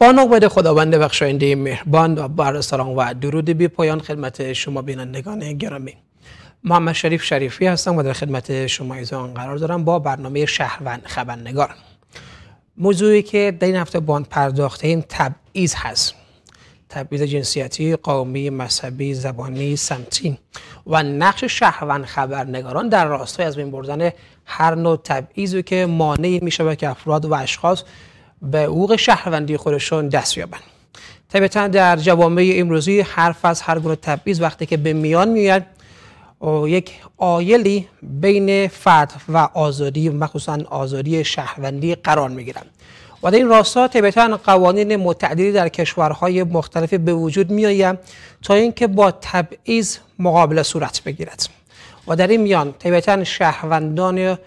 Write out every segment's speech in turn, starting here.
با نوبت خداوند بخشاینده مهربان و بر سلام و درود بی پایان خدمت شما بینندگان گرامی محمد شریف شریفی هستم و در خدمت شما ایزان قرار دارم با برنامه شهروند خبرنگار موضوعی که در این هفته باند پرداخته این تبعیض هست تبعیض جنسیتی، قومی، مذهبی، زبانی، سمتی و نقش شهروند خبرنگاران در راستای از بین بردن هر نوع تبعیضی که مانعی می شود که افراد و اشخاص به حقوق شهروندی خودشون دست یابند طبیعتا در جوامع امروزی حرف از هر گونه تبعیض وقتی که به میان میاد یک آیلی بین فرد و آزادی مخصوصا آزادی شهروندی قرار میگیرند و در این راستا طبیعتا قوانین متعددی در کشورهای مختلف به وجود آید تا اینکه با تبعیض مقابله صورت بگیرد و در این میان طبیعتا شهروندان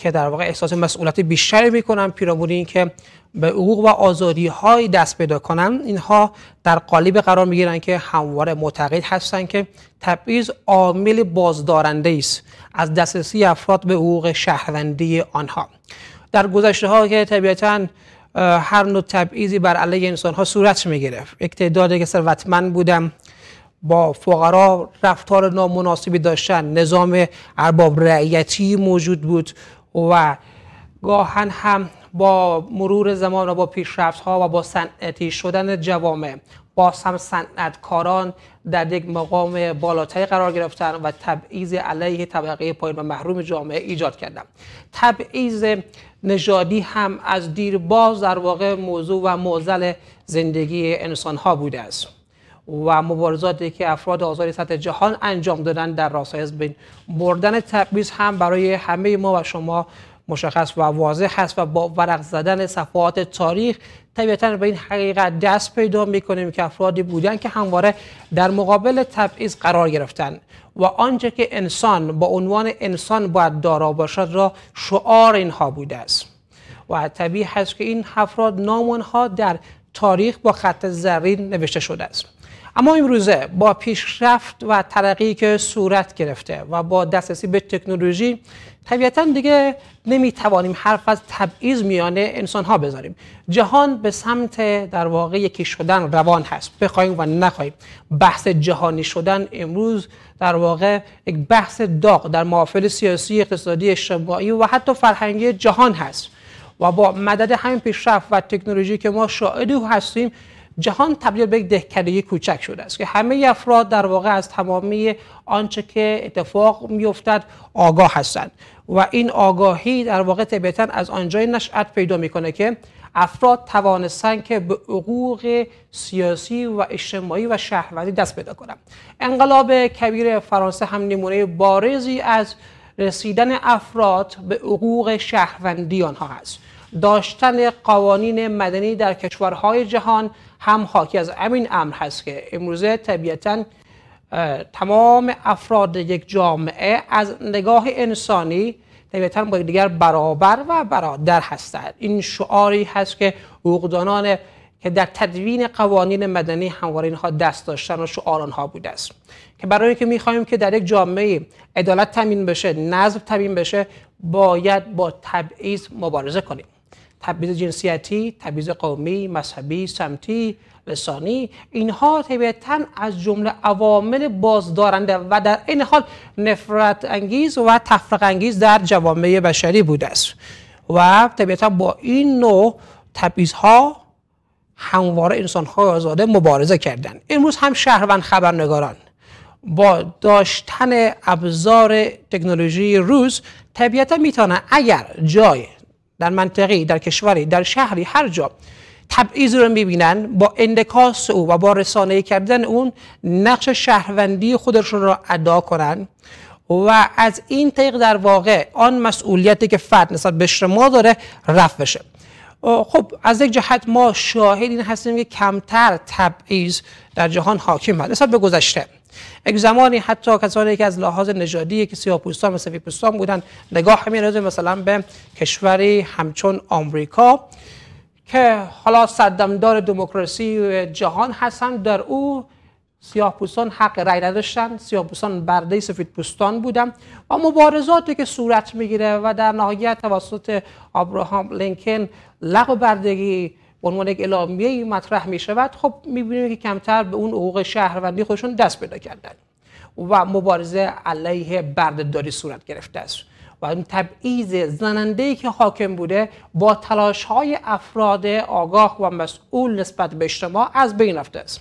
که در واقع احساس مسئولیت بیشتری میکنن پیرامون این که به حقوق و آزادی های دست پیدا کنن اینها در قالب قرار میگیرن که همواره معتقد هستند که تبعیض عامل بازدارنده است از دسترسی افراد به حقوق شهروندی آنها در گذشته ها که طبیعتا هر نوع تبعیضی بر علیه انسان ها صورت می گرفت یک که ثروتمند بودم با فقرا رفتار نامناسبی داشتن نظام ارباب رعیتی موجود بود و گاهن هم با مرور زمان و با پیشرفت ها و با صنعتی شدن جوامع با هم صنعتکاران در یک مقام بالاتری قرار گرفتن و تبعیض علیه طبقه پایین و محروم جامعه ایجاد کردن تبعیض نژادی هم از دیرباز در واقع موضوع و معضل زندگی انسان ها بوده است و مبارزاتی که افراد آزار سطح جهان انجام دادن در راستای از بین بردن تبعیض هم برای همه ما و شما مشخص و واضح هست و با ورق زدن صفحات تاریخ طبیعتا به این حقیقت دست پیدا میکنیم که افرادی بودن که همواره در مقابل تبعیض قرار گرفتن و آنچه که انسان با عنوان انسان باید دارا باشد را شعار اینها بوده است و طبیعی هست که این افراد نام ها در تاریخ با خط زرین نوشته شده است اما امروزه با پیشرفت و ترقی که صورت گرفته و با دسترسی به تکنولوژی طبیعتا دیگه نمیتوانیم حرف از تبعیض میانه انسان ها بذاریم جهان به سمت در واقع یکی شدن روان هست بخوایم و نخواهیم بحث جهانی شدن امروز در واقع یک بحث داغ در معافل سیاسی اقتصادی اجتماعی و حتی فرهنگی جهان هست و با مدد همین پیشرفت و تکنولوژی که ما شاهد هستیم جهان تبدیل به یک دهکده کوچک شده است که همه افراد در واقع از تمامی آنچه که اتفاق میافتد آگاه هستند و این آگاهی در واقع طبیعتا از آنجای نشأت پیدا میکنه که افراد توانستن که به حقوق سیاسی و اجتماعی و شهروندی دست پیدا کنند انقلاب کبیر فرانسه هم نمونه بارزی از رسیدن افراد به حقوق شهروندی آنها هست داشتن قوانین مدنی در کشورهای جهان هم حاکی از امین امر هست که امروزه طبیعتا تمام افراد یک جامعه از نگاه انسانی طبیعتا با دیگر برابر و برادر هستند این شعاری هست که حقوقدانان که در تدوین قوانین مدنی همواره اینها دست داشتن و شعار آنها بوده است که برای اینکه میخواهیم که در یک جامعه عدالت تامین بشه نظم تامین بشه باید با تبعیض مبارزه کنیم تبعیض جنسیتی، تبعیض قومی، مذهبی، سمتی، لسانی اینها طبیعتا از جمله عوامل بازدارنده و در این حال نفرت انگیز و تفرق انگیز در جوامع بشری بوده است و طبیعتا با این نوع تبعیض ها همواره انسان های آزاده مبارزه کردند امروز هم شهروند خبرنگاران با داشتن ابزار تکنولوژی روز طبیعتا میتونن اگر جای در منطقه در کشوری در شهری هر جا تبعیض رو میبینن با اندکاس او و با رسانه کردن اون نقش شهروندی خودشون را ادا کنن و از این طریق در واقع آن مسئولیتی که فرد نسبت به شما داره رفع بشه خب از یک جهت ما شاهد این هستیم که کمتر تبعیض در جهان حاکم هست نسبت به گذشته یک زمانی حتی کسانی که از لحاظ نژادی که سیاه‌پوستان و سفیدپوستان بودند نگاه روز مثلا به کشوری همچون آمریکا که حالا صدمدار دموکراسی جهان هستند در او سیاه حق رأی نداشتن سیاه برده سفید پوستان و مبارزاتی که صورت میگیره و در نهایت توسط ابراهام لینکن لغو بردگی به عنوان یک اعلامیه مطرح می شود خب میبینیم که کمتر به اون حقوق شهروندی خودشون دست پیدا کردن و مبارزه علیه بردهداری صورت گرفته است و این تبعیض زننده که حاکم بوده با تلاش های افراد آگاه و مسئول نسبت به اجتماع از بین رفته است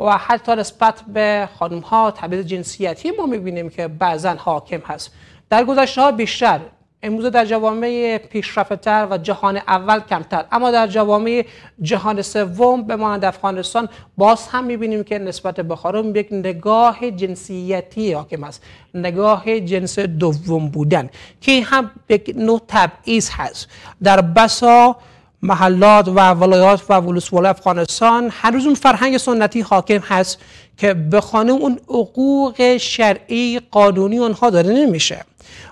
و حتی نسبت به خانم ها تبعیض جنسیتی ما میبینیم که بعضا حاکم هست در گذشته ها بیشتر اموزه در جوامع پیشرفته‌تر و جهان اول کمتر اما در جوامع جهان سوم به مانند افغانستان باز هم می‌بینیم که نسبت به خانم یک نگاه جنسیتی حاکم است نگاه جنس دوم بودن که هم به نوع تبعیض هست در بسا محلات و ولایات و ولسوالای افغانستان هنوز اون فرهنگ سنتی حاکم هست که به خانم اون حقوق شرعی قانونی اونها داده نمیشه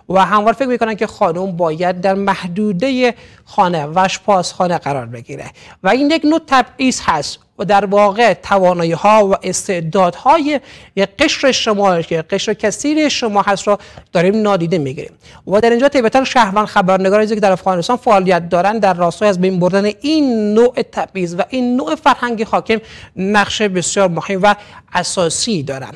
و هموار فکر میکنن که خانوم باید در محدوده خانه و خانه قرار بگیره و این یک نوع تبعیض هست و در واقع توانایی ها و استعدادهای یک قشر شما که قشر کثیر شما هست را داریم نادیده میگیریم و در اینجا طبیعتا شهروند خبرنگار که در افغانستان فعالیت دارن در راستای از بین بردن این نوع تبعیض و این نوع فرهنگ حاکم نقش بسیار مهم و اساسی دارن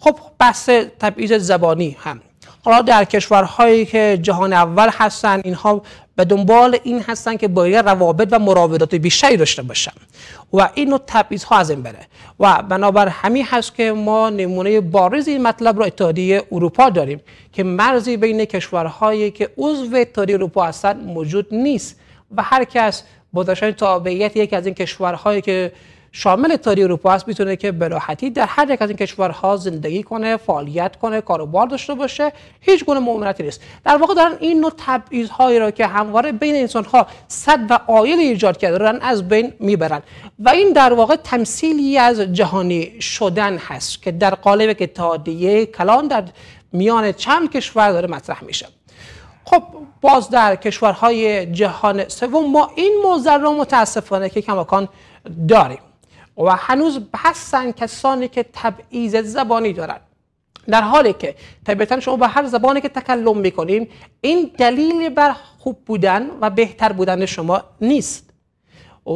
خب بحث تبعیض زبانی هم حالا در کشورهایی که جهان اول هستن اینها به دنبال این هستن که باید روابط و مراودات بیشتری داشته باشن و اینو تبعیض ها از این بره و بنابر همین هست که ما نمونه بارز این مطلب را اتحادیه اروپا داریم که مرزی بین کشورهایی که عضو اتحادیه اروپا هستند موجود نیست و هر کس با تابعیت یکی از این کشورهایی که شامل تاری اروپا است میتونه که به راحتی در هر یک از این کشورها زندگی کنه فعالیت کنه کاروبار داشته باشه هیچ گونه معاملاتی نیست در واقع دارن این نوع هایی را که همواره بین انسان ها صد و عایل ایجاد کرده دارن از بین میبرن و این در واقع تمثیلی از جهانی شدن هست که در قالب تادیه کلان در میان چند کشور داره مطرح میشه خب باز در کشورهای جهان سوم ما این موزر را متاسفانه که کماکان داریم و هنوز هستن کسانی که تبعیض زبانی دارند در حالی که طبیعتا شما به هر زبانی که تکلم میکنیم این دلیل بر خوب بودن و بهتر بودن شما نیست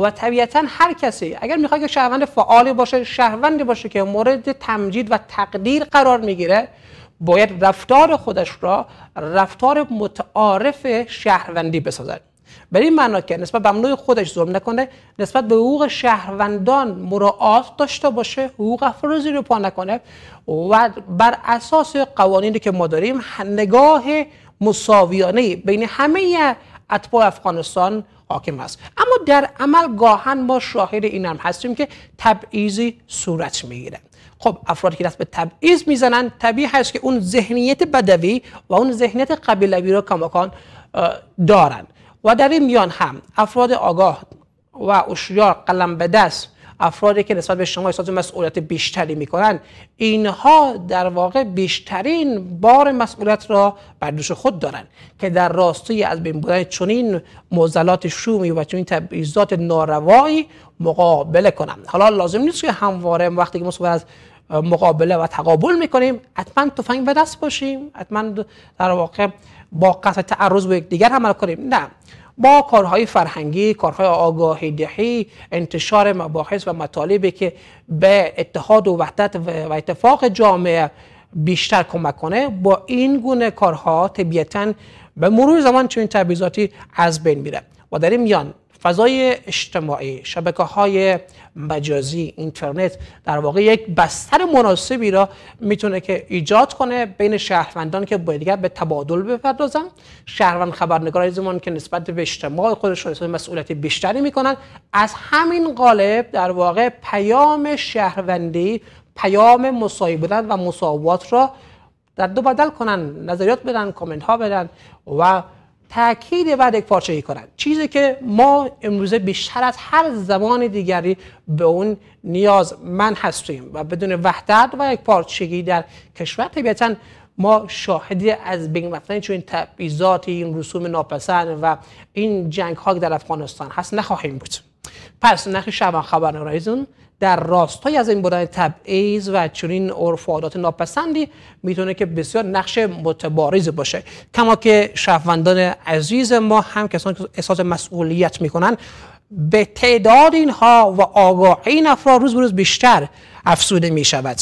و طبیعتا هر کسی اگر میخواد که شهروند فعالی باشه شهروندی باشه که مورد تمجید و تقدیر قرار میگیره باید رفتار خودش را رفتار متعارف شهروندی بسازد به این معنا که نسبت به امنوی خودش ظلم نکنه نسبت به حقوق شهروندان مراعات داشته باشه حقوق افرازی رو پا نکنه و بر اساس قوانینی که ما داریم نگاه مساویانه بین همه اتباع افغانستان حاکم است اما در عمل گاهن ما شاهد این هم هستیم که تبعیضی صورت میگیره خب افرادی که دست به تبعیض میزنن طبیعی هست که اون ذهنیت بدوی و اون ذهنیت قبیلوی رو کماکان دارن و در این میان هم افراد آگاه و اشیار قلم به دست افرادی که نسبت به شما احساس مسئولیت بیشتری میکنن اینها در واقع بیشترین بار مسئولیت را بر دوش خود دارن که در راستای از بین بودن چنین معضلات شومی و چنین تبعیضات ناروایی مقابله کنند. حالا لازم نیست که همواره وقتی که ما از مقابله و تقابل میکنیم حتما تفنگ به دست باشیم حتما در واقع با قصد تعرض به دیگر عمل کنیم نه با کارهای فرهنگی، کارهای آگاهی دهی، انتشار مباحث و مطالبی که به اتحاد و وحدت و اتفاق جامعه بیشتر کمک کنه با این گونه کارها طبیعتا به مرور زمان چنین تبعیضاتی از بین میره و در این میان فضای اجتماعی شبکه های مجازی اینترنت در واقع یک بستر مناسبی را میتونه که ایجاد کنه بین شهروندان که باید به تبادل بپردازن شهروند خبرنگاری زمان که نسبت به اجتماع خودشون مسئولیت بیشتری میکنن از همین قالب در واقع پیام شهروندی پیام مساوی بودن و مساوات را در دو بدل کنن نظریات بدن کامنت ها بدن و تاکید بعد یک پارچه کنند چیزی که ما امروزه بیشتر از هر زمان دیگری به اون نیاز من هستیم و بدون وحدت و یک پارچگی در کشور طبیعتا ما شاهدی از بین رفتن چون این تبعیضات این رسوم ناپسند و این جنگ ها در افغانستان هست نخواهیم بود پس نقش شبان خبرنگارایزون در راستای از این بودن تبعیض و چنین عرف و ناپسندی میتونه که بسیار نقش متبارز باشه کما که شهروندان عزیز ما هم کسانی که احساس مسئولیت میکنن به تعداد اینها و آگاه این افراد روز به روز بیشتر افسوده میشود.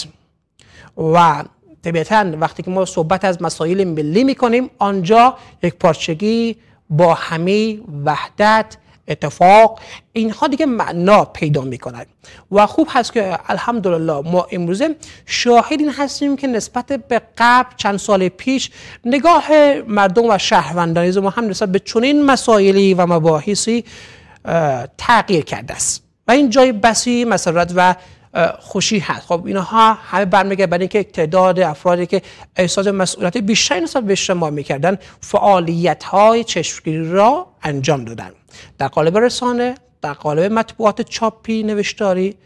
و طبیعتا وقتی که ما صحبت از مسائل ملی میکنیم آنجا یک پارچگی با همه وحدت اتفاق اینها دیگه معنا پیدا میکنند و خوب هست که الحمدلله ما امروزه شاهد این هستیم که نسبت به قبل چند سال پیش نگاه مردم و شهروندان ما هم نسبت به چنین مسائلی و مباحثی تغییر کرده است و این جای بسی مسرت و خوشی هست خب اینها همه برمیگرد برای اینکه تعداد افرادی که احساس مسئولیت بیشتری نسبت به شما میکردن فعالیت های چشمگیری را انجام دادن در قالب رسانه در قالب مطبوعات چاپی نوشتاری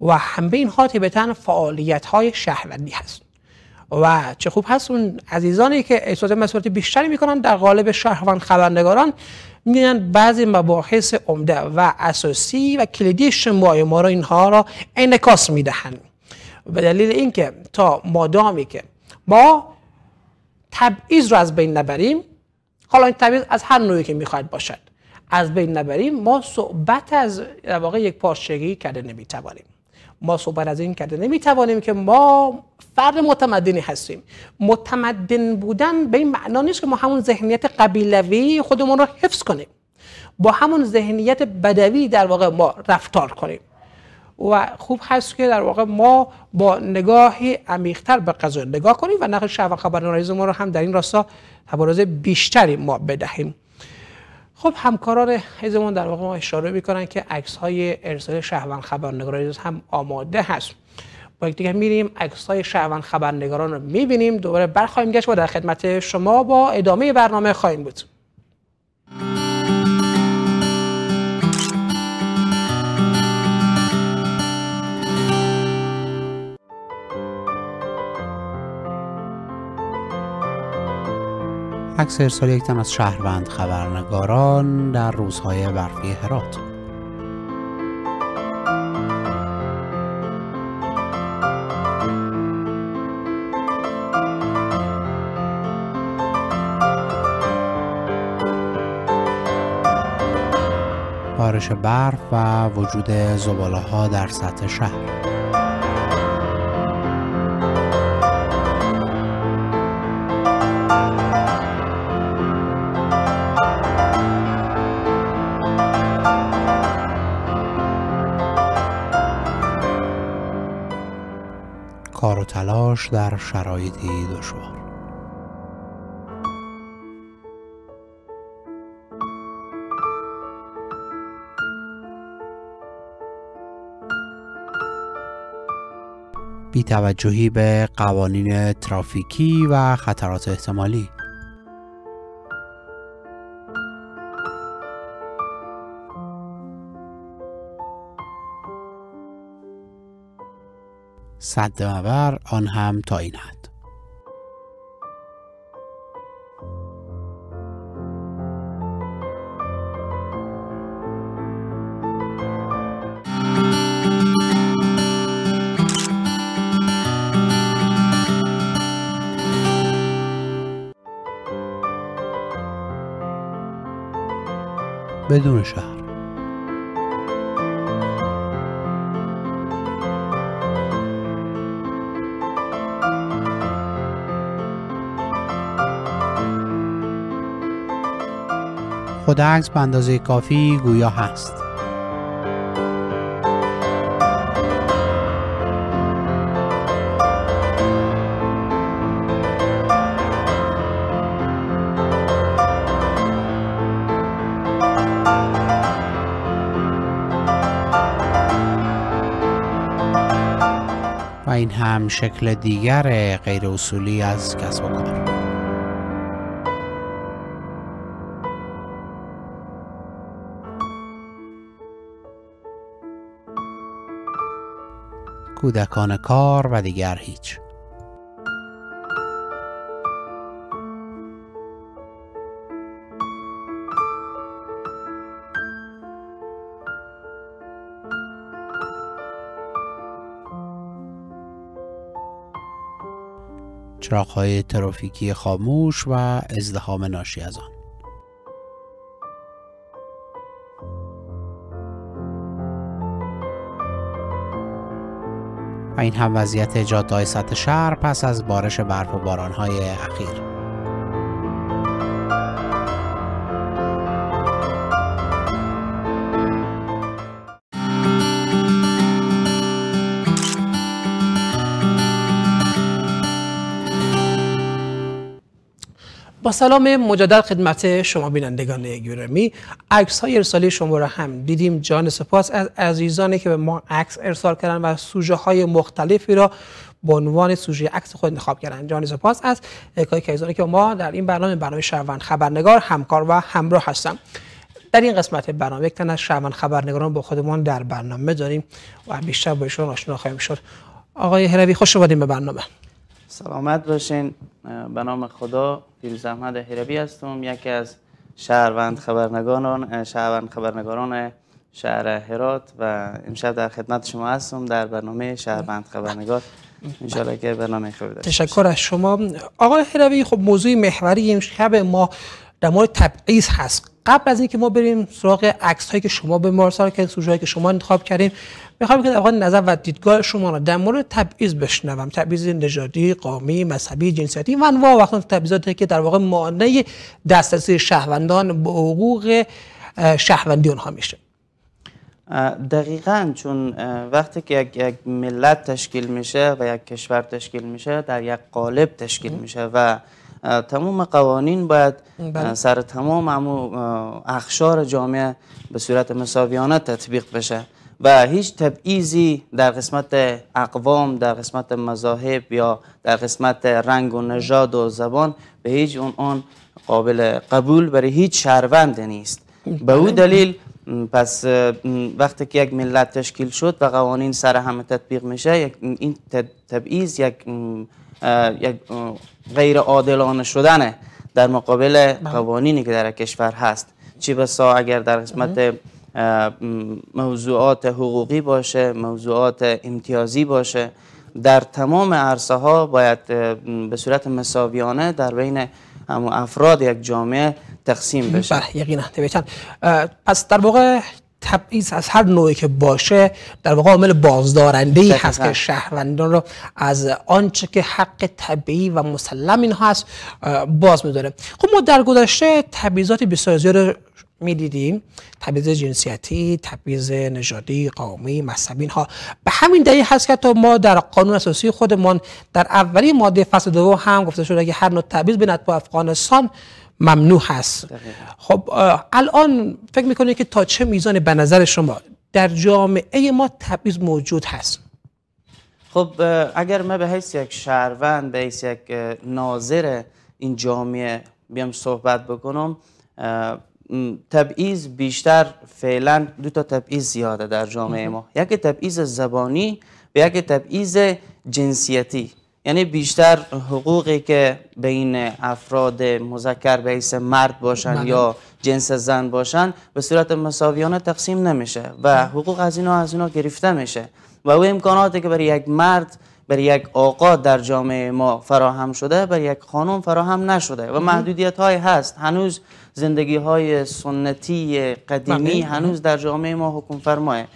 و همه اینها طبیعتا فعالیت های شهروندی هست و چه خوب هست اون عزیزانی که احساس مسئولیت بیشتری میکنن در قالب شهروند خبرنگاران میگن بعضی مباحث عمده و اساسی و کلیدی شمای ما را اینها را انکاس میدهند به دلیل اینکه تا مادامی که ما تبعیض را از بین نبریم حالا این تبعیض از هر نوعی که میخواهد باشد از بین نبریم ما صحبت از در واقع یک پارچگی کرده نمیتوانیم ما صحبت از این کرده نمیتوانیم که ما فرد متمدنی هستیم متمدن بودن به این معنا نیست که ما همون ذهنیت قبیلوی خودمون رو حفظ کنیم با همون ذهنیت بدوی در واقع ما رفتار کنیم و خوب هست که در واقع ما با نگاهی عمیقتر به قضا نگاه کنیم و نقش شهر و ما رو هم در این راستا تبارز بیشتری ما بدهیم خب همکاران حزبمون در واقع ما اشاره میکنن که عکس های ارسال شهروند خبرنگاران هم آماده هست با یکدیگر میریم عکس های شهروند خبرنگاران رو میبینیم دوباره برخواهیم گشت و در خدمت شما با ادامه برنامه خواهیم بود عکس ارسال یک تن از شهروند خبرنگاران در روزهای برفی هرات بارش برف و وجود زباله ها در سطح شهر در شرایطی دشوار بیتوجهی به قوانین ترافیکی و خطرات احتمالی صد مبر آن هم تا این حد بدون شهر خود عکس به اندازه کافی گویا هست و این هم شکل دیگر غیر اصولی از کسب و کار کودکان کار و دیگر هیچ چراغ‌های ترافیکی خاموش و ازدهام ناشی از آن این هم وضعیت های سطح شهر پس از بارش برف و های اخیر با سلام مجدد خدمت شما بینندگان گرامی عکس های ارسالی شما را هم دیدیم جان سپاس از عزیزانی که به ما عکس ارسال کردن و سوژه های مختلفی را به عنوان سوژه عکس خود انتخاب کردن جان سپاس از کای کیزانی که ما در این برنامه برنامه شهروند خبرنگار همکار و همراه هستم در این قسمت برنامه یک تن از شهروند خبرنگاران با خودمان در برنامه داریم و بیشتر با ایشون آشنا خواهیم شد آقای هروی خوش به برنامه سلامت باشین به نام خدا پیروز احمد حیربی هستم یکی از شهروند خبرنگاران شهروند خبرنگاران شهر هرات و امشب در خدمت شما هستم در برنامه شهروند خبرنگار انشالله که برنامه خوبی داشته تشکر از شما آقای هیربی خب موضوع محوری امشب ما در مورد تبعیض هست قبل از اینکه ما بریم سراغ عکس هایی که شما به ما ارسال سوژه که شما انتخاب کردیم میخوام که در نظر و دیدگاه شما را در مورد تبعیض بشنوم تبعیض نژادی قومی مذهبی جنسیتی و انواع وقتا تبعیضاتی که در واقع مانع دسترسی شهروندان به حقوق شهروندی اونها میشه دقیقا چون وقتی که یک, یک ملت تشکیل میشه و یک کشور تشکیل میشه در یک قالب تشکیل میشه و تمام قوانین باید بله. سر تمام اخشار جامعه به صورت مساویانه تطبیق بشه و هیچ تبعیزی در قسمت اقوام در قسمت مذاهب یا در قسمت رنگ و نژاد و زبان به هیچ آن قابل قبول برای هیچ شهروند نیست به او بله. دلیل پس وقتی که یک ملت تشکیل شد و قوانین سر همه تطبیق میشه این تبعیض یک غیر عادلانه شدن در مقابل بله. قوانینی که در کشور هست چی بسا اگر در قسمت موضوعات حقوقی باشه موضوعات امتیازی باشه در تمام عرصه ها باید به صورت مساویانه در بین افراد یک جامعه تقسیم بشه بله یقینا پس در واقع تبعیض از هر نوعی که باشه در واقع عامل بازدارنده ای هست که شهروندان رو از آنچه که حق طبیعی و مسلم این هست باز میداره خب ما در گذشته تبعیضات بسیار زیاد میدیدیم تبعیض جنسیتی، تبعیض نژادی، قومی، مذهبی ها به همین دلیل هست که تا ما در قانون اساسی خودمان در اولین ماده فصل دوم هم گفته شده که هر نوع تبعیض به با افغانستان ممنوع هست خب الان فکر میکنید که تا چه میزان به نظر شما در جامعه ما تبعیض موجود هست خب اگر من به حیث یک شهروند به حیث یک ناظر این جامعه بیام صحبت بکنم تبعیض بیشتر فعلا دو تا تبعیض زیاده در جامعه ما یک تبعیض زبانی و یک تبعیض جنسیتی یعنی بیشتر حقوقی که بین افراد مذکر به حیث مرد باشن بله. یا جنس زن باشن به صورت مساویانه تقسیم نمیشه و بله. حقوق از اینا از اینا گرفته میشه و او امکاناتی که برای یک مرد برای یک آقا در جامعه ما فراهم شده برای یک خانم فراهم نشده و محدودیت های هست هنوز زندگی های سنتی قدیمی بله. هنوز در جامعه ما حکم فرمایه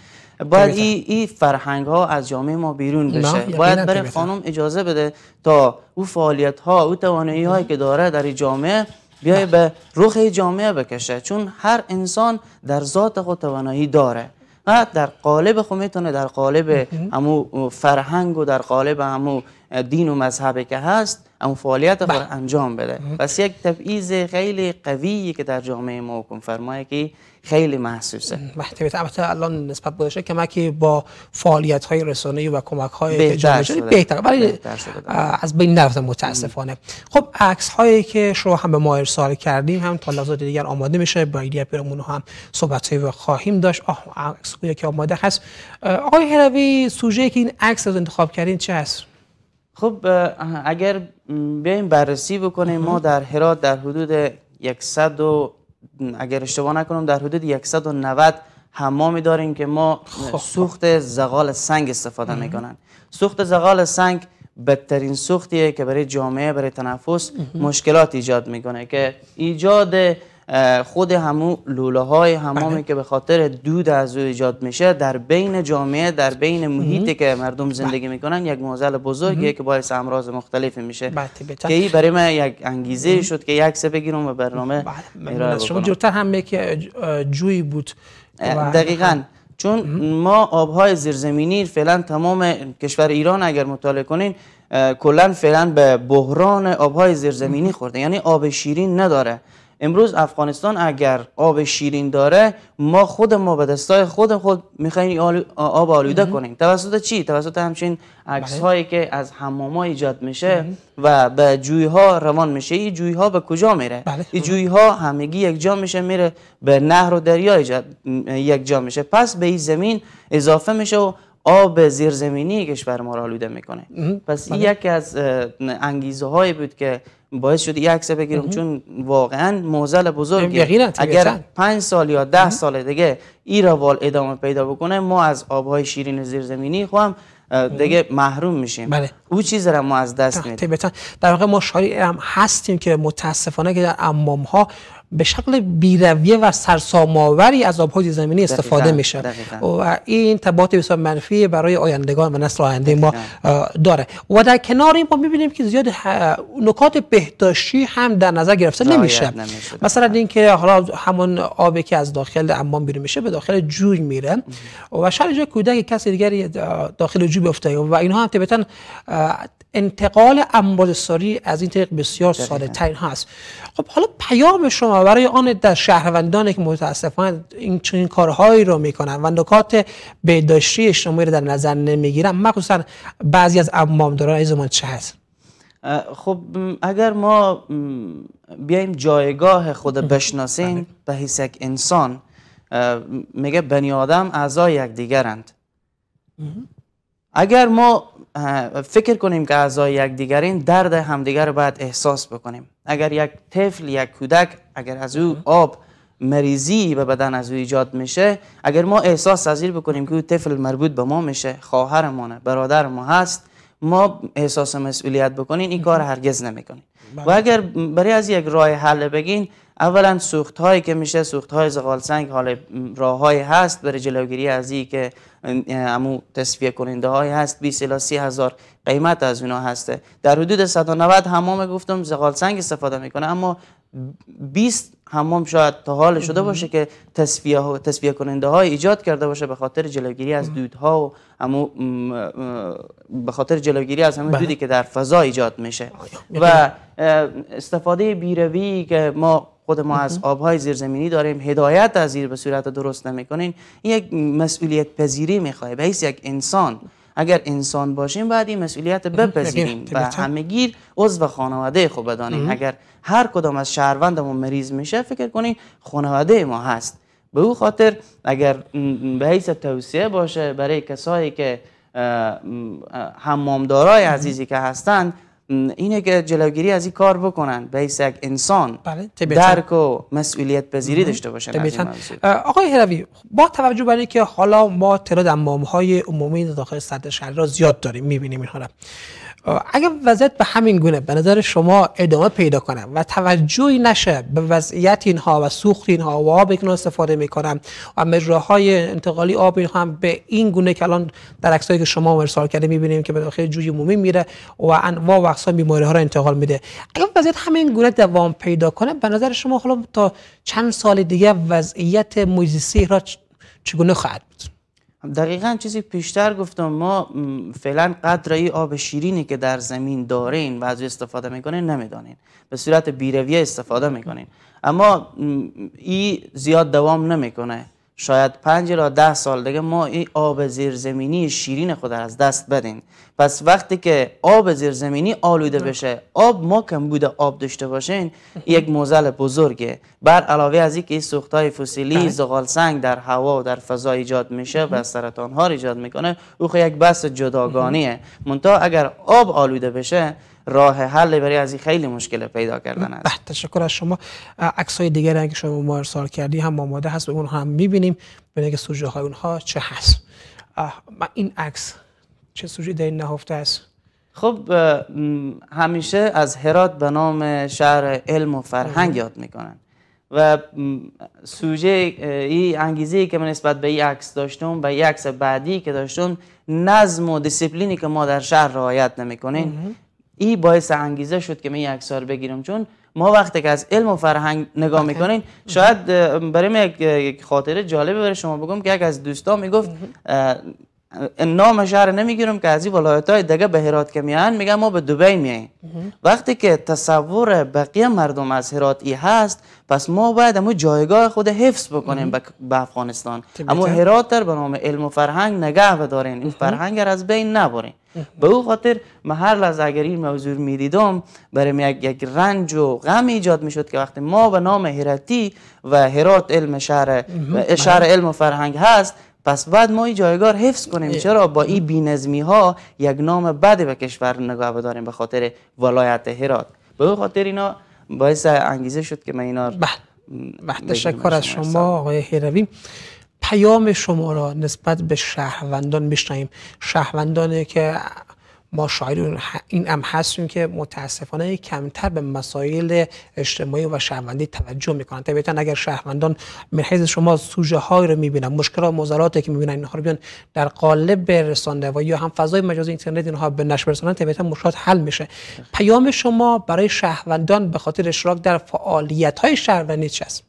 باید این ای فرهنگ ها از جامعه ما بیرون بشه باید برای خانم اجازه بده تا او فعالیت ها او توانایی هایی که داره در جامعه بیای به روح جامعه بکشه چون هر انسان در ذات خود توانایی داره و در قالب خود میتونه در قالب همو فرهنگ و در قالب همو دین و مذهبی که هست اون فعالیت خود بله. انجام بده بس یک تبعیض خیلی قویی که در جامعه ما حکم فرمایه که خیلی محسوسه بله، البته الان نسبت بودش که ما که با فعالیت های رسانه و کمک های جامعه بهتر ولی از بین نرفته متاسفانه خب عکس هایی که شما هم به ما ارسال کردیم هم تا لحظات دیگر آماده میشه با ایدیا رو هم صحبت های خواهیم داشت آه عکس که آماده هست آقای هروی سوژه که این عکس از انتخاب کردین چه هست خب اگر بیایم بررسی بکنیم ما در هرات در حدود 100 اگر اشتباه نکنم در حدود 190 حمامی داریم که ما خب، خب. سوخت زغال سنگ استفاده میکنن سوخت زغال سنگ بدترین سوختیه که برای جامعه برای تنفس مشکلات ایجاد میکنه که ایجاد خود همو لوله های حمامی بله. که به خاطر دود از او ایجاد میشه در بین جامعه در بین محیطی که مردم بله. زندگی میکنن یک معضل بزرگیه که باعث امراض مختلف میشه بله، که برای من یک انگیزه شد که یک سه بگیرم و برنامه شما جورتر هم جوی بود دقیقاً چون ما آبهای زیرزمینی فعلا تمام کشور ایران اگر مطالعه کنین کلا فعلا به بحران آبهای زیرزمینی خورده یعنی آب شیرین نداره امروز افغانستان اگر آب شیرین داره ما خود ما به دستای خود خود میخواییم آب آلوده کنیم توسط چی توسط همچین عکس هایی بله. که از حمام ایجاد میشه و به جوی ها روان میشه این جوی ها به کجا میره بله. این جوی ها همگی یک جا میشه میره به نهر و دریا یک جا میشه پس به این زمین اضافه میشه و آب زیرزمینی کشور ما را آلوده میکنه بله. پس این یکی از انگیزه هایی بود که باعث شد یک عکس بگیرم چون واقعا موزل بزرگی اگر پنج سال یا ده سال دیگه ای روال ادامه پیدا بکنه ما از آبهای شیرین زیرزمینی خواهم دیگه محروم میشیم بله. او چیز را ما از دست میدیم در واقع ما شاری هم هستیم که متاسفانه که در امام ها به شکل بیرویه و سرساماوری از آبهای زمینی استفاده میشه و این تبعات بسیار منفی برای آیندگان و نسل آینده ما داره و در کنار این ما میبینیم که زیاد نکات بهداشتی هم در نظر گرفته نمیشه مثلا اینکه حالا همون آبی که از داخل عمان بیرون میشه به داخل جوی میره و شاید جای کودک کسی دیگری داخل جوی بیفته و اینها هم طبیعتا انتقال امراض از این طریق بسیار ساده هست خب حالا پیام شما برای آن در شهروندان که متاسفانه این چنین کارهایی رو میکنن و نکات بهداشتی اجتماعی رو در نظر نمیگیرن مخصوصا بعضی از امامداران زمان چه هست خب اگر ما بیایم جایگاه خود بشناسیم بله. به حیث یک انسان میگه بنی آدم اعضای یک دیگرند اگر ما فکر کنیم که اعضای یک دیگرین درد همدیگر رو باید احساس بکنیم اگر یک طفل یک کودک اگر از او آب مریضی به بدن از او ایجاد میشه اگر ما احساس تذیر بکنیم که او طفل مربوط به ما میشه خواهرمونه برادر ما هست ما احساس مسئولیت بکنیم این کار هرگز نمیکنین و بله. اگر برای از یک راه حل بگین اولا سوخت هایی که میشه سوخت های زغال سنگ حال راه های هست برای جلوگیری از این که امو تصفیه کننده های هست 20 الی 30 هزار قیمت از اونها هسته در حدود 190 همام گفتم زغال سنگ استفاده میکنه اما 20 حمام شاید تا حال شده باشه که تصفیه, تصفیه کننده های ایجاد کرده باشه به خاطر جلوگیری از دودها و به خاطر جلوگیری از همه بله. دودی که در فضا ایجاد میشه یعنی- و استفاده بیروی که ما خود ما از آبهای زیرزمینی داریم هدایت از زیر به صورت درست نمیکنین این یک مسئولیت پذیری میخواه به یک انسان اگر انسان باشیم باید این مسئولیت بپذیریم و گیر عضو خانواده خوب بدانیم اگر هر کدام از ما مریض میشه فکر کنید خانواده ما هست به او خاطر اگر به حیث توصیه باشه برای کسایی که حمامدارای عزیزی که هستند اینه که جلوگیری از این کار بکنن به یک انسان بله، درک و مسئولیت پذیری داشته باشن آقای هروی با توجه برای که حالا ما تعداد امام های عمومی داخل سطح شهر را زیاد داریم میبینیم این را اگر وضعیت به همین گونه به نظر شما ادامه پیدا کنه و توجهی نشه به وضعیت اینها و سوخت اینها و آب اینها استفاده میکنن و مجراهای انتقالی آب اینها هم به این گونه که الان در عکسایی که شما ارسال کرده میبینیم که به داخل جوی مومی میره و انواع و اقسام بیماری ها را انتقال میده اگر وضعیت همین گونه دوام پیدا کنه به نظر شما حالا تا چند سال دیگه وضعیت مویزیسی را چگونه خواهد بود دقیقا چیزی پیشتر گفتم ما فعلا ای آب شیرینی که در زمین دارین و از استفاده میکنین نمیدانین به صورت بیرویه استفاده میکنین اما ای زیاد دوام نمیکنه شاید پنج یا ده سال دیگه ما این آب زیرزمینی شیرین خود از دست بدین پس وقتی که آب زیرزمینی آلوده بشه آب ما کم بوده آب داشته باشین یک موزل بزرگه بر علاوه از اینکه این های فسیلی بله. زغال سنگ در هوا و در فضا ایجاد میشه و سرطان ها ایجاد میکنه او یک بس جداگانیه منتها اگر آب آلوده بشه راه حل برای از این خیلی مشکل پیدا کردن است بله، تشکر از شما عکس های دیگر که شما ما ارسال کردی هم آماده هست به اون هم میبینیم به که سوژه های اونها چه هست این عکس چه سوژه در این نهفته است خب همیشه از هرات به نام شهر علم و فرهنگ یاد میکنن و سوژه ای انگیزه که من نسبت به این عکس داشتم به این عکس بعدی که داشتم نظم و دیسیپلینی که ما در شهر رعایت نمیکنیم ای باعث انگیزه شد که من یک سال بگیرم چون ما وقتی که از علم و فرهنگ نگاه میکنین شاید برای یک خاطره جالبه برای شما بگم که یک از دوستان میگفت نام شهر نمیگیرم که از این ولایت های دیگه به هرات که میان میگن ما به دبی میاییم وقتی که تصور بقیه مردم از هرات ای هست پس ما باید امو جایگاه خود حفظ بکنیم به افغانستان اما هرات در به نام علم و فرهنگ نگه بدارین این فرهنگ را از بین نبرین به او خاطر ما هر لحظه اگر این موضوع میدیدم برای یک, یک رنج و غم ایجاد میشد که وقتی ما به نام هراتی و هرات علم شهر شهر علم و فرهنگ هست پس بعد ما این جایگاه حفظ کنیم چرا با این بینظمی ها یک نام بد به کشور نگاه بداریم به خاطر ولایت هرات به خاطر اینا باعث انگیزه شد که من اینا بله, بله، تشکر از شما آقای هیروی پیام شما را نسبت به شهروندان بشنویم شهروندانی که ما شاید این هم هستیم که متاسفانه کمتر به مسائل اجتماعی و شهروندی توجه میکنن طبیعتا اگر شهروندان من شما سوژه های رو میبینن و مزاراتی که میبینن اینها رو بیان در قالب برسانده و یا هم فضای مجازی اینترنت اینها به نشر برسانن طبیعتا مشکلات حل میشه پیام شما برای شهروندان به خاطر اشتراک در فعالیت های شهروندی چیست؟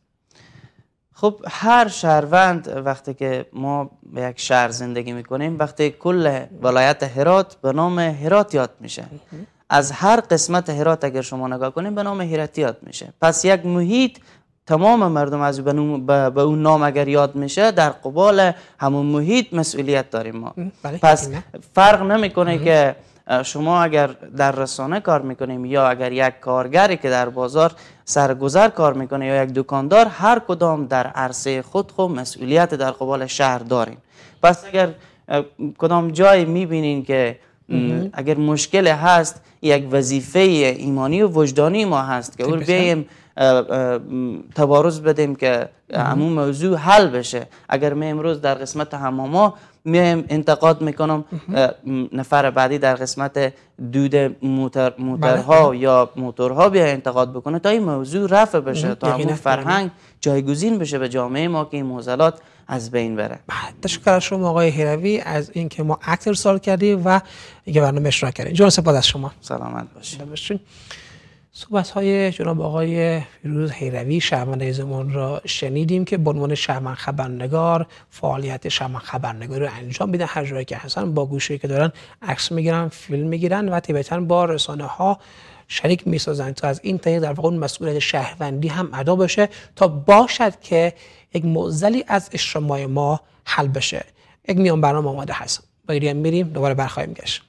خب هر شهروند وقتی که ما به یک شهر زندگی میکنیم وقتی کل ولایت هرات به نام هرات یاد میشه از هر قسمت هرات اگر شما نگاه کنیم به نام هرات یاد میشه پس یک محیط تمام مردم از به اون نام اگر یاد میشه در قبال همون محیط مسئولیت داریم ما بله. پس بله. فرق نمیکنه که شما اگر در رسانه کار میکنیم یا اگر یک کارگری که در بازار سرگذر کار میکنه یا یک دکاندار هر کدام در عرصه خود خو مسئولیت در قبال شهر داریم پس اگر کدام جایی میبینین که اگر مشکل هست یک وظیفه ایمانی و وجدانی ما هست که اول بیم تبارز بدیم که همون موضوع حل بشه اگر ما امروز در قسمت حماما میایم انتقاد میکنم نفر بعدی در قسمت دود موتر موترها بله. یا موتورها بیا انتقاد بکنه تا این موضوع رفع بشه تا این فرهنگ جایگزین بشه به جامعه ما که این موزلات از بین بره بله، تشکر از شما آقای هیروی از اینکه ما عکس ارسال کردیم و یه برنامه اشتراک کردیم جان سپاس از شما سلامت باشید صحبت های جناب آقای فیروز حیروی شهرمند زمان را شنیدیم که به عنوان شهرمند خبرنگار فعالیت شهرمند خبرنگاری رو انجام میدن هر جایی که هستن با گوشه که دارن عکس میگیرن فیلم میگیرن و طبیعتا با رسانه ها شریک میسازن تا از این طریق در واقع مسئولیت شهروندی هم ادا بشه تا باشد که یک معضلی از اجتماع ما حل بشه یک میان برنامه آماده هست با هم میریم دوباره برخواهیم گشت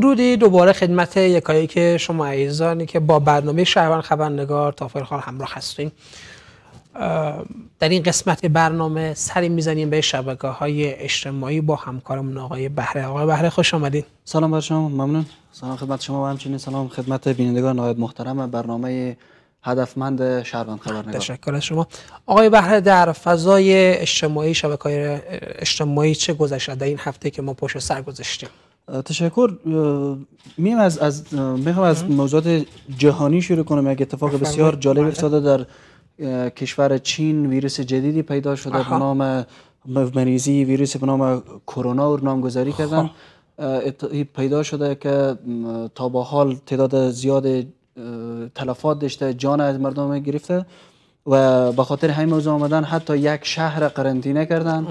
درودی دوباره خدمت یکایی که شما عیزانی که با برنامه شهروند خبرنگار تافر خان همراه هستین در این قسمت برنامه سری میزنیم به شبکه های اجتماعی با همکارمون آقای بهره آقای بهره خوش آمدید سلام بر شما ممنون سلام خدمت شما و همچنین سلام خدمت بینندگان نایب محترم برنامه هدفمند شهروند خبرنگار تشکر شما آقای بهره در فضای اجتماعی شبکه های اجتماعی چه گذشته در این هفته که ما پشت سر گذاشتیم تشکر میم از از میخوام از موضوعات جهانی شروع کنم یک اتفاق بسیار جالب بله. افتاده در کشور چین ویروس جدیدی پیدا شده به نام مریضی ویروس به نام کرونا و نامگذاری کردن پیدا شده که تا به حال تعداد زیاد تلفات داشته جان از مردم گرفته و به خاطر همین موضوع آمدن حتی یک شهر قرنطینه کردن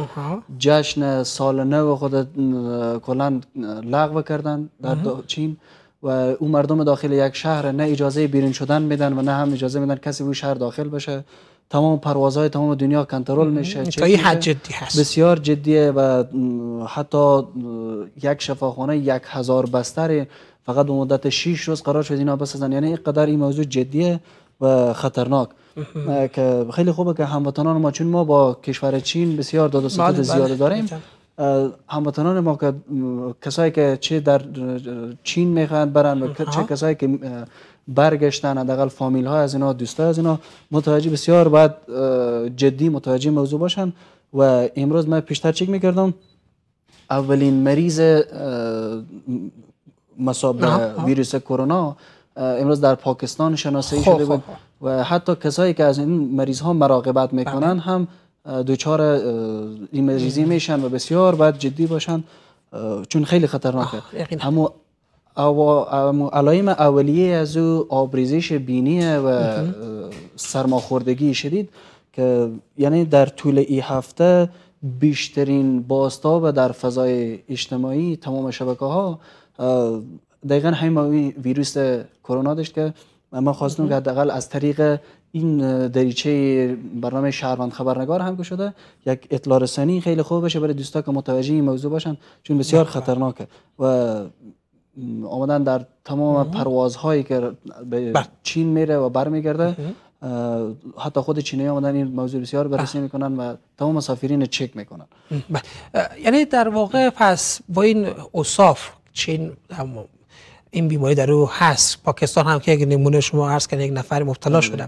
جشن سال نو خود کلا لغو کردن در چین و اون مردم داخل یک شهر نه اجازه بیرون شدن میدن و نه هم اجازه میدن کسی به شهر داخل بشه تمام پروازهای تمام دنیا کنترل میشه چه این حد جدی هست بسیار جدیه و حتی یک شفاخانه یک هزار بستر فقط به مدت 6 روز قرار شد اینا بسازن یعنی اینقدر این موضوع جدیه و خطرناک که خیلی خوبه که هموطنان ما چون ما با کشور چین بسیار داد و ستد بله، زیاده بله. داریم هموطنان ما که کسایی که چه در چین میخواهند برند و چه کسایی که برگشتن حداقل فامیل های از اینا دوستا از اینا متوجه بسیار باید جدی متوجه موضوع باشن و امروز من پیشتر چیک میکردم اولین مریض مصاب ویروس کرونا امروز در پاکستان شناسایی خب، شده خب، بود خب. و حتی کسایی که از این مریض ها مراقبت بله. میکنن هم دوچار این مریضی میشن و بسیار باید جدی باشن چون خیلی خطرناکه همو علائم اولیه از او آبریزش بینی و سرماخوردگی شدید که یعنی در طول این هفته بیشترین و در فضای اجتماعی تمام شبکه ها دقیقا همین ویروس کرونا داشت که ما خواستیم که حداقل از طریق این دریچه برنامه شهروند خبرنگار هم که شده یک اطلاع رسانی خیلی خوب بشه برای دوستا که متوجه این موضوع باشن چون بسیار خطرناکه و آمدن در تمام پروازهایی که به بله. چین میره و برمیگرده حتی خود چینی آمدن این موضوع بسیار بررسی میکنن و تمام مسافرین چک میکنن بله. یعنی در واقع پس با این اصاف چین این بیماری در او هست پاکستان هم که یک نمونه شما عرض کردن یک نفر مبتلا شده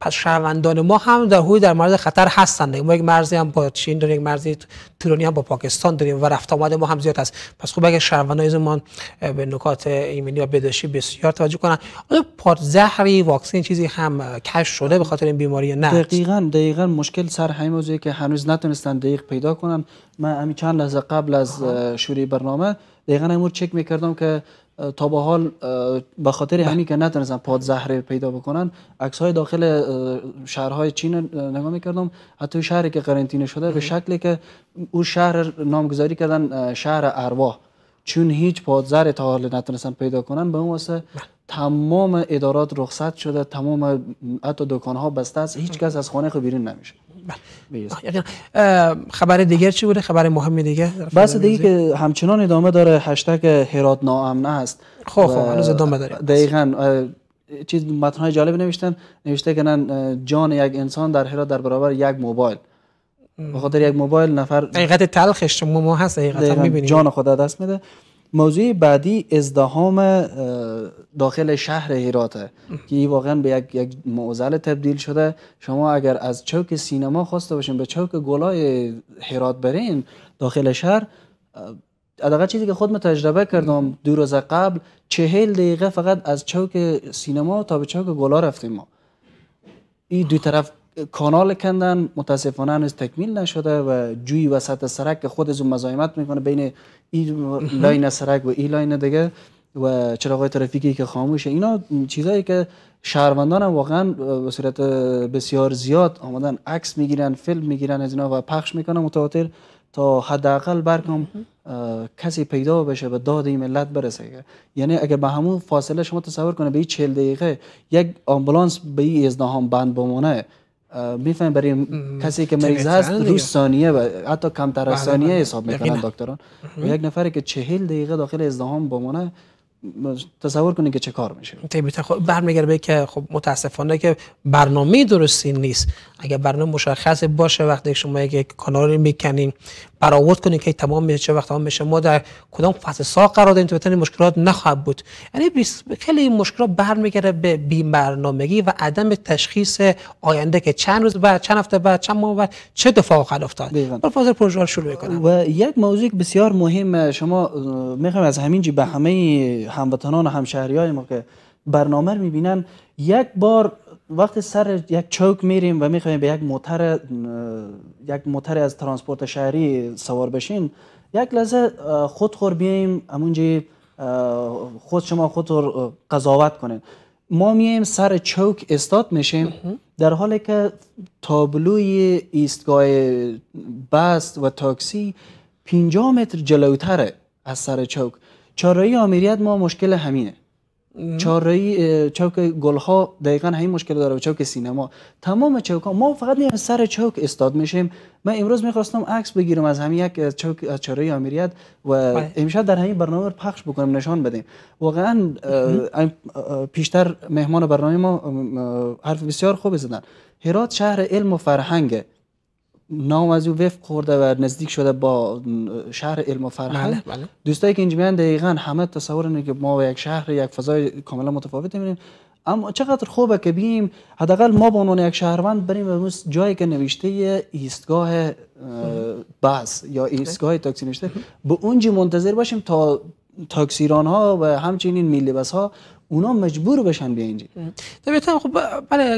پس شهروندان ما هم در حوی در مورد خطر هستند ما یک مرزی هم با چین داریم یک مرزی تورونی هم با پاکستان داریم و رفت آمد ما هم زیاد است. پس خوب اگه شهروندان ما به نکات ایمنی و بداشی بسیار توجه کنند. آیا پادزهری واکسن چیزی هم کش شده به خاطر این بیماری نه دقیقا دقیقا مشکل سر همین موضوعی که هنوز نتونستن دقیق پیدا کنن من همین چند لحظه قبل از شروع برنامه دقیقا امور چک میکردم که تا به حال به خاطر همین که نتونستن پادزهره پیدا بکنن عکس های داخل شهرهای چین نگاه میکردم حتی شهری که قرنطینه شده به شکلی که اون شهر نامگذاری کردن شهر ارواح چون هیچ پادزهر تا حال نتونستن پیدا کنن به اون واسه بله. تمام ادارات رخصت شده تمام حتی دکان ها بسته است هیچ کس از خانه خود بیرون نمیشه بله، یعنی، خبر دیگر چی بوده خبر مهم دیگه بس دیگه که همچنان ادامه داره هشتگ هرات ناامن است خب خب هنوز ادامه داره دقیقا چیز متنهای جالب نوشتن نوشته که جان یک انسان در هرات در برابر یک موبایل بخاطر یک موبایل نفر دقیقت تلخش ما هست حقیقتا میبینیم جان خدا دست میده موضوع بعدی ازدهام داخل شهر هیراته که واقعا به یک, یک معضل تبدیل شده شما اگر از چوک سینما خواسته باشین به چوک گلای هرات برین داخل شهر حداقل چیزی که خودم تجربه کردم دو روز قبل چهل دقیقه فقط از چوک سینما تا به چوک گلا رفتیم ما این دو طرف کانال کندن متاسفانه هنوز تکمیل نشده و جوی وسط سرک خود از مزایمت میکنه بین این لاین سرک و این لاین دیگه و چراغ ترافیکی که خاموشه اینا چیزایی که شهروندان هم واقعا به صورت بسیار زیاد آمدن عکس میگیرن فیلم میگیرن از اینا و پخش میکنن متواتر تا حداقل برکم کسی پیدا بشه به داد این ملت برسه یعنی اگر به همون فاصله شما تصور کنه به این 40 دقیقه یک آمبولانس به این ازدهام بند بمونه میفهم برای کسی که مریض هست دو ثانیه و حتی کمتر از ثانیه بله، بله، حساب میکنن دکتران و یک نفری که چهل دقیقه داخل ازدهام بمونه تصور کنید که چه کار میشه طبیعتا خب برمیگرده که خب متاسفانه که برنامه درستی نیست اگر برنامه مشخص باشه وقتی شما یک کانال میکنین برآورد کنیم که تمام میشه چه وقت تمام میشه ما در کدام فصل ساق قرار داریم تو مشکلات نخواهد بود یعنی خیلی این مشکلات برمیگرده به بی‌برنامگی و عدم تشخیص آینده که چند روز بعد چند هفته بعد چند ماه بعد چه دفعه خواهد افتاد پروفسور پروژه شروع کنم و یک موضوع بسیار مهم شما میخوام از همین جی به همه هموطنان و همشهریای ما که برنامه رو میبینن یک بار وقتی سر یک چوک میریم و میخوایم به یک موتر یک موتر از ترانسپورت شهری سوار بشین یک لحظه خودخور بیایم همونجا خود شما خود رو قضاوت کنین ما میایم سر چوک استاد میشیم در حالی که تابلوی ایستگاه بست و تاکسی 50 متر جلوتره از سر چوک چارایی آمریت ما مشکل همینه چاره چوک گل ها دقیقا همین مشکل داره و چوک سینما تمام چوک ها ما فقط نیم سر چوک استاد میشیم من امروز میخواستم عکس بگیرم از همین یک چوک از چاره امیریت و بله. امشب در همین برنامه پخش بکنم نشان بدیم واقعا پیشتر مهمان برنامه ما حرف بسیار خوب زدن هرات شهر علم و فرهنگه نام از او وفق خورده و نزدیک شده با شهر علم و فرهنگ بله، بله. دوستایی که اینجا میان دقیقا همه تصور اینه که ما و یک شهر یک فضای کاملا متفاوت میبینیم اما چقدر خوبه که بیم حداقل ما به عنوان یک شهروند بریم و جایی که نوشته ایستگاه بس یا ایستگاه تاکسی نوشته به اونجا منتظر باشیم تا تاکسیران ها و همچنین میلی بس ها اونا مجبور بشن به اینجا طبیعتا بله.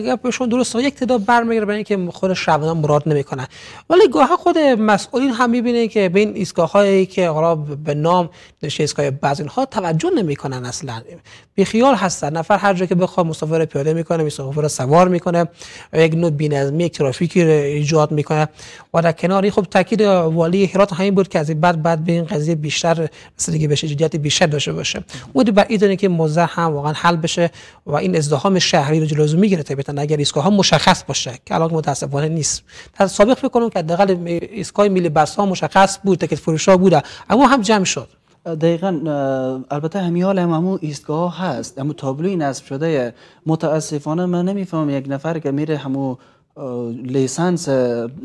خب بله شما درست یک تعداد برمیگره برای اینکه خود شهروندان مراد نمیکنن ولی گاه خود مسئولین هم میبینه که بین این ایستگاه هایی که حالا به نام نشه ایستگاه بعض اینها توجه نمیکنن اصلا بی خیال هستن نفر هر جا که بخواد مسافر پیاده میکنه مسافر سوار میکنه یک نوع بی‌نظمی ترافیکی ایجاد میکنه و در کنار این خب تاکید والی هرات همین بود که از بعد بعد به این قضیه بیشتر رسیدگی بشه جدیت بیشتر داشته باشه بود بر که موزه هم واقعا حل بشه و این ازدهام شهری رو جلوزو میگیره طبیعتا اگر ایستگاه ها مشخص باشه که الان متاسفانه نیست در سابق فکر که دقل ایستگاه میلی ها مشخص بود تکت فروش ها بوده اما هم جمع شد دقیقا البته همین حال هم همو ایستگاه هست تابلو تابلوی نصب شده متاسفانه من نمیفهمم یک نفر که میره همو لیسانس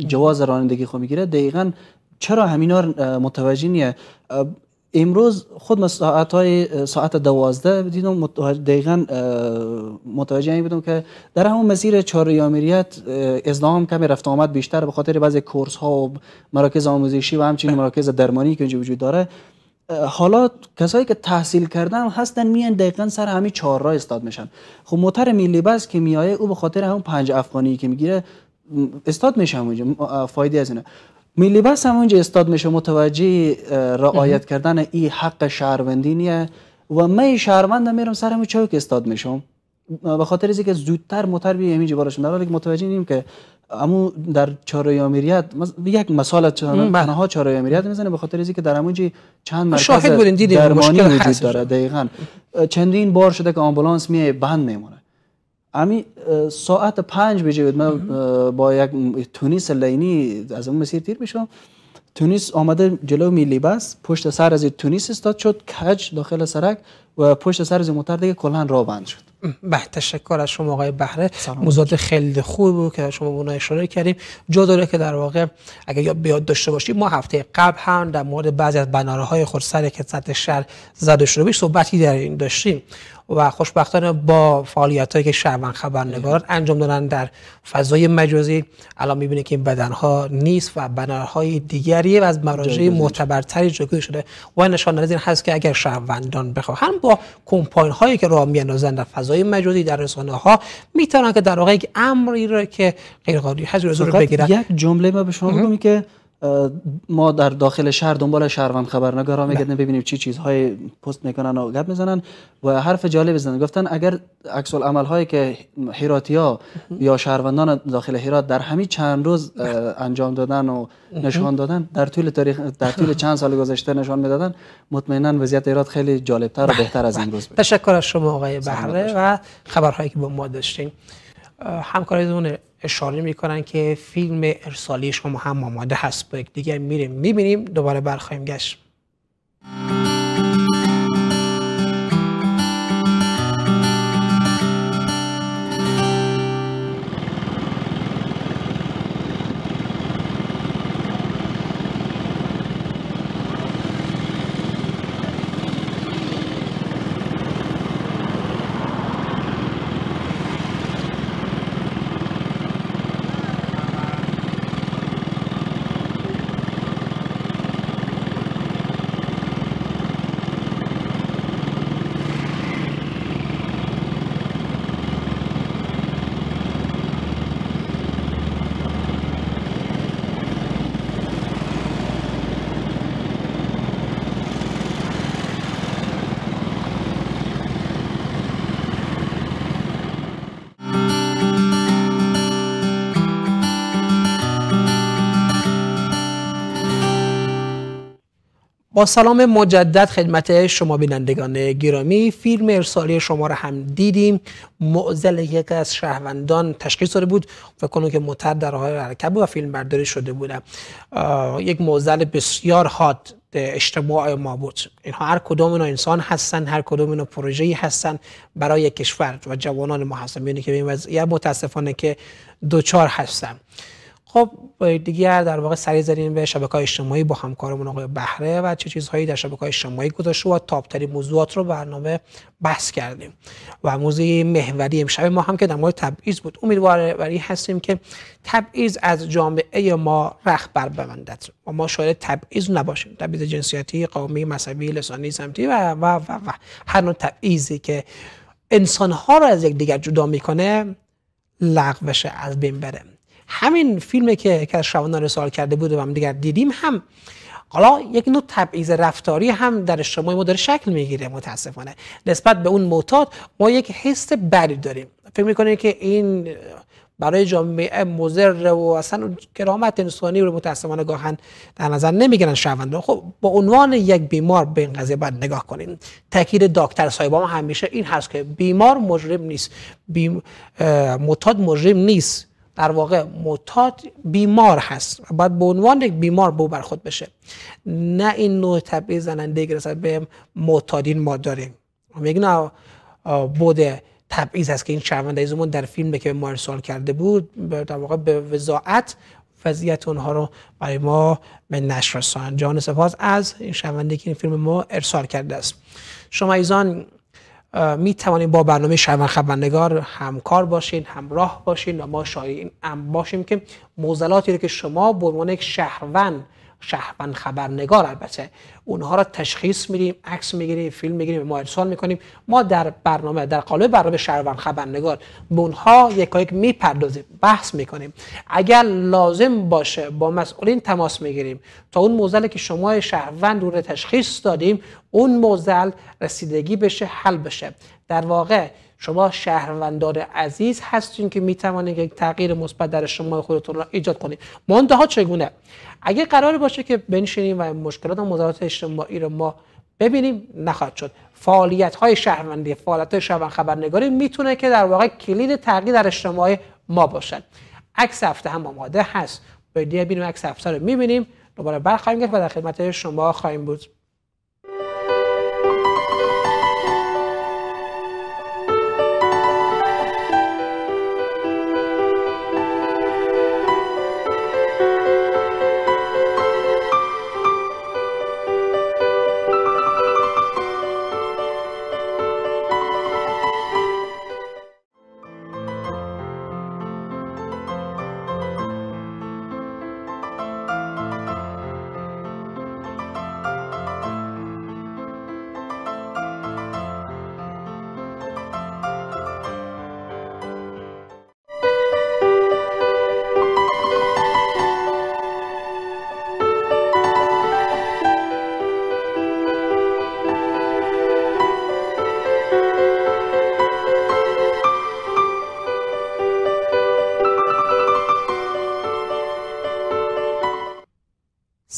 جواز رانندگی خو میگیره دقیقا چرا همینا متوجه نیه امروز خود من ساعت های ساعت دوازده دیدم دقیقا متوجه بودم که در همون مسیر چهار ریامریت ازدهام کمی رفت آمد بیشتر به خاطر بعضی کورس ها و مراکز آموزشی و همچنین بله. مراکز درمانی که اینجا وجود داره حالا کسایی که تحصیل کردن هستن میان دقیقا سر همین چهار را استاد میشن خب موتر ملی بس که میایه او به خاطر همون پنج افغانی که میگیره استاد میشن اونجا فایده از اینه ملی بس هم اونجا استاد میشه متوجه رعایت کردن ای حق شهروندی نیه و من شهروند میرم سرم چوک استاد میشم به خاطر که زودتر متربی همینجا بارشم در حالی که متوجه نیم که امو در امیریت یک مثال بله. تنها امیریت میزنه به خاطر که در امونجی چند مرکز درمانی وجود داره دقیقا چندین بار شده که آمبولانس میه بند میمونه امی ساعت پنج بجه بود من با یک تونیس لینی از اون مسیر تیر میشم تونیس آمده جلو میلی بس پشت سر از تونیس استاد شد کج داخل سرک و پشت سر از موتر دیگه کلا را بند شد به تشکر از شما آقای بهره موضوعات خیلی خوب بود که شما اونا اشاره کردیم جا که در واقع اگر یا بیاد داشته باشیم ما هفته قبل هم در مورد بعضی از بناره های خرسری که سطح شهر زده صحبتی در این داشتیم و خوشبختانه با فعالیت هایی که شهروند خبرنگاران انجام دادن در فضای مجازی الان میبینه که این بدن ها نیست و بنرهای دیگری و از مراجع معتبرتری جگه شده و نشان از این هست که اگر شهروندان بخواهن با کمپاین هایی که راه میاندازن در فضای مجازی در رسانه ها میتونن که در واقع یک امری را که غیر قانونی هست رو بگیرن یک جمله ما به شما که ما در داخل شهر دنبال شهروند خبرنگارا میگردن ببینیم چی چیزهای پست میکنن و گپ میزنن و حرف جالب زدن گفتن اگر عکس العمل هایی که هراتیا یا شهروندان داخل هرات در همین چند روز انجام دادن و نشان دادن در طول تاریخ در طول چند سال گذشته نشان میدادن مطمئنا وضعیت هرات خیلی جالب تر و بله. بهتر از امروز بله. بود تشکر از شما آقای بهره و خبرهایی که با ما داشتیم همکارانمون اشاره میکنن که فیلم ارسالی شما هم آماده هست با دیگه میریم میبینیم دوباره برخواهیم گشت با سلام مجدد خدمت شما بینندگان گرامی فیلم ارسالی شما را هم دیدیم معزل یک از شهروندان تشخیص داده بود و کنون که متر در حال حرکت و فیلم برداری شده بود یک معزل بسیار حاد اجتماع ما بود اینها هر کدام اینا انسان هستن هر کدام اینا پروژه‌ای هستن برای کشور و جوانان ما هستن که به این وضعیت متاسفانه که دوچار هستن خب دیگر در واقع سری زدیم به شبکه اجتماعی با همکارمون آقای بهره و چه چیزهایی در شبکه اجتماعی گذاشته و تاپترین موضوعات رو برنامه بحث کردیم و موضوع محوری امشب ما هم که در مورد تبعیض بود امیدوار برای هستیم که تبعیض از جامعه ما رهبر ببندد و ما شاید تبعیض نباشیم تبعیض جنسیتی قومی مذهبی لسانی سمتی و و و, و. هر نوع تبعیضی که انسانها رو از یکدیگر جدا میکنه لغو از بین بره همین فیلمی که که از شبانه رسال کرده بود و هم دیگر دیدیم هم حالا یک نوع تبعیض رفتاری هم در اجتماع ما داره شکل میگیره متاسفانه نسبت به اون معتاد ما یک حس بدی داریم فکر میکنه که این برای جامعه مضر و اصلا کرامت انسانی رو متاسفانه گاهن در نظر نمیگیرن شهروندان خب با عنوان یک بیمار به این قضیه باید نگاه کنیم تاکید دکتر سایبا همیشه این هست که بیمار مجرم نیست بیم... معتاد مجرم نیست در واقع معتاد بیمار هست و باید به عنوان یک بیمار به بر خود بشه نه این نوع تبعیض زننده که به معتادین ما داریم میگن بود تبعیض هست که این شرمنده ایزمون در فیلم که ما ارسال کرده بود در واقع به وضاعت وضعیت اونها رو برای ما به نشر رسان جان سپاس از این شنونده که این فیلم ما ارسال کرده است شما ایزان می توانیم با برنامه شهروند خبرنگار همکار باشین همراه باشین و ما این باشیم که موزلاتی رو که شما به عنوان یک شهروند شهروند خبرنگار البته اونها را تشخیص میدیم عکس میگیریم فیلم میگیریم ما ارسال میکنیم ما در برنامه در قالب برنامه شهروند خبرنگار به اونها یک یک میپردازیم بحث میکنیم اگر لازم باشه با مسئولین تماس میگیریم تا اون موزل که شما شهروند رو تشخیص دادیم اون موزل رسیدگی بشه حل بشه در واقع شما شهروندان عزیز هستین که میتوانید یک تغییر مثبت در شما خودتون را ایجاد کنید منتها چگونه اگه قرار باشه که بنشینیم و مشکلات و مزارات اجتماعی رو ما ببینیم نخواهد شد فعالیت های شهروندی فعالیت های شهروند خبرنگاری میتونه که در واقع کلید تغییر در اجتماع ما باشد عکس هفته هم آماده هست برید بینیم عکس هفته رو میبینیم دوباره برخواهیم گرفت و در خدمت شما خواهیم بود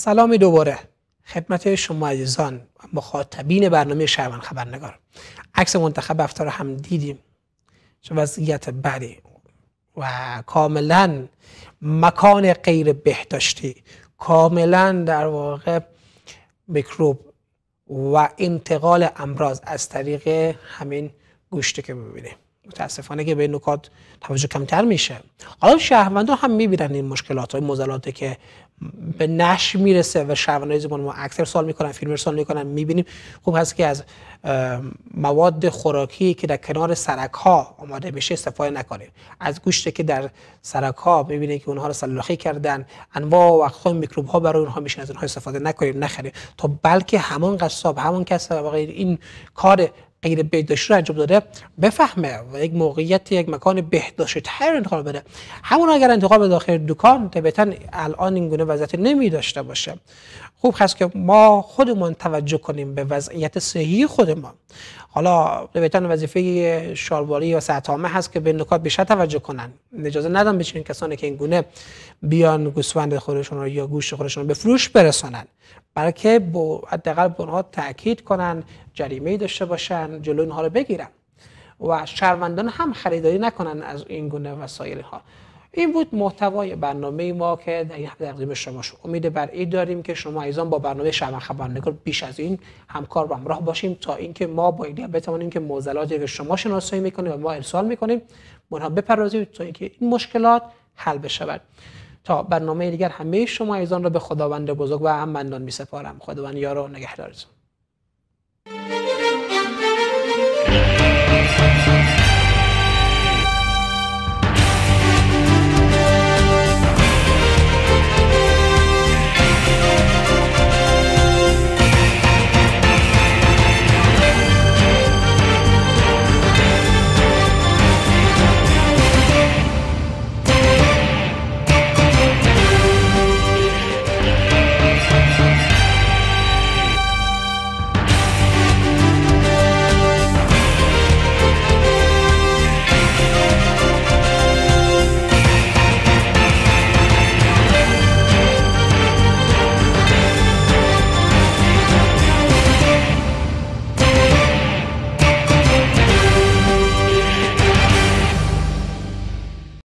سلام دوباره خدمت شما عزیزان و مخاطبین برنامه شهروند خبرنگار عکس منتخب افتار رو هم دیدیم چه وضعیت بدی و کاملا مکان غیر بهداشتی کاملا در واقع میکروب و انتقال امراض از طریق همین گوشتی که ببینیم متاسفانه که به نکات توجه کمتر میشه حالا شهروندان هم میبینن این مشکلات های مزلاتی که به نش میرسه و شبانه زبان ما اکثر سال میکنن فیلم سال میکنن میبینیم خوب هست که از مواد خوراکی که در کنار سرک ها آماده میشه استفاده نکنیم از گوشت که در سرک ها میبینیم که اونها رو سلاخی کردن انواع و اقسام میکروب ها برای اونها میشن از اونها استفاده نکنیم نخریم تا بلکه همان قصاب همان کس این کار غیر بهداشتی رو انجام داده بفهمه و یک موقعیت یک مکان بهداشتی تر انتخاب بده همون اگر انتخاب داخل دکان طبیعتا الان این گونه وضعیت نمی داشته باشه خوب هست که ما خودمون توجه کنیم به وضعیت صحی خودمان حالا ربطان وظیفه شارواری یا سعتامه هست که به نکات بیشتر توجه کنن اجازه ندن بچین کسانی که این گونه بیان گوسفند خودشون رو یا گوشت خودشون رو به فروش برسانن بلکه حداقل به اونها تاکید کنن جریمه داشته باشن جلو اونها رو بگیرن و شهروندان هم خریداری نکنن از این گونه وسایل ها این بود محتوای برنامه ما که در تقدیم شما شد امید بر این داریم که شما ایزان با برنامه شب خبرنگار بیش از این همکار و همراه باشیم تا اینکه ما با ایده بتوانیم که موزلاتی که شما شناسایی میکنیم و ما ارسال میکنیم منها بپردازیم تا اینکه این مشکلات حل بشود تا برنامه دیگر همه شما ایزان را به خداوند بزرگ و هم مندان می خداوند یار و نگهدارتون